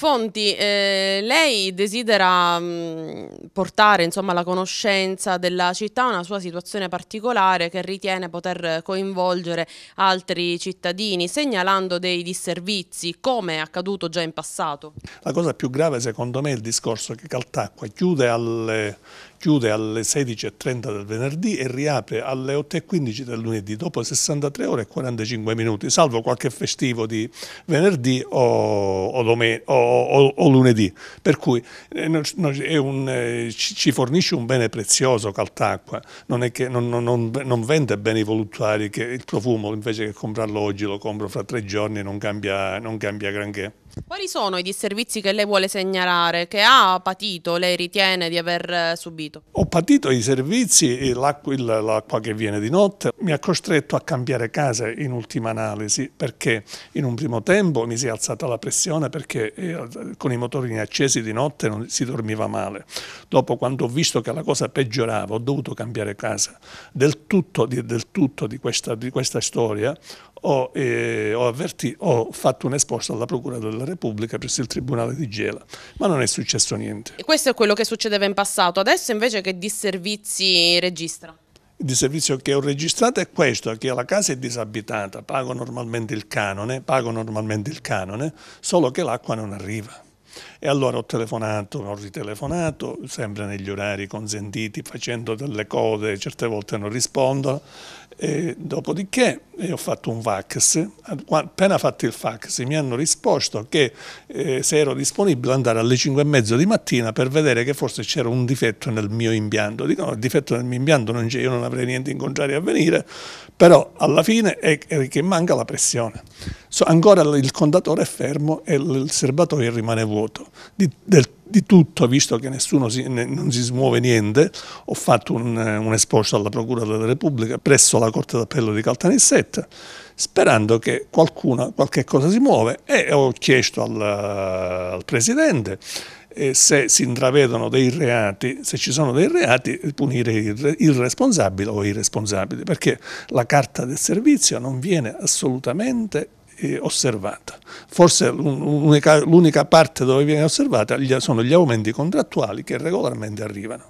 Fonti, eh, lei desidera mh, mm, portare insomma, alla conoscenza della città una sua situazione particolare che ritiene poter coinvolgere altri cittadini, segnalando dei disservizi, come è accaduto già in passato. La cosa più grave secondo me è il discorso che Caltacqua chiude alle chiude alle 16.30 del venerdì e riapre alle 8.15 del lunedì dopo 63 ore e 45 minuti, salvo qualche festivo di venerdì o, o, domen- o, o lunedì. Per cui eh, un, eh, ci fornisce un bene prezioso Caltacqua, non, è che, non, non, non vende beni voluttuari che il profumo invece che comprarlo oggi lo compro fra tre giorni e non cambia, non cambia granché. Quali sono i disservizi che lei vuole segnalare, che ha patito, lei ritiene di aver eh, subito? Ho patito i servizi, l'acqua che viene di notte mi ha costretto a cambiare casa in ultima analisi perché in un primo tempo mi si è alzata la pressione perché eh, con i motorini accesi di notte non, si dormiva male. Dopo quando ho visto che la cosa peggiorava ho dovuto cambiare casa. Del tutto, del tutto di, questa, di questa storia ho, eh, ho, avverti, ho fatto un esposto alla Procura della Repubblica presso il Tribunale di Gela, ma non è successo niente. E questo è quello che succedeva in passato, adesso invece che disservizi registra? di servizio che ho registrato è questo, che la casa è disabitata, pago normalmente il canone, pago normalmente il canone, solo che l'acqua non arriva. E allora ho telefonato, ho ritelefonato, sempre negli orari consentiti, facendo delle cose, certe volte non rispondono. E dopodiché eh, ho fatto un fax, appena fatto il fax mi hanno risposto che eh, se ero disponibile andare alle 5 e mezzo di mattina per vedere che forse c'era un difetto nel mio impianto. Dico no, il difetto nel mio impianto non c'è, io non avrei niente in contrario a venire, però alla fine è, è che manca la pressione ancora il contatore è fermo e il serbatoio rimane vuoto. Di, del, di tutto, visto che nessuno si, ne, non si smuove niente, ho fatto un, un esposto alla Procura della Repubblica presso la Corte d'Appello di Caltanissetta, sperando che qualcuno, qualche cosa si muove e ho chiesto al, al Presidente e eh, se si intravedono dei reati, se ci sono dei reati, punire il responsabile o i responsabili, perché la carta del servizio non viene assolutamente eh, osservata. Forse l'unica parte dove viene osservata sono gli aumenti contrattuali che regolarmente arrivano.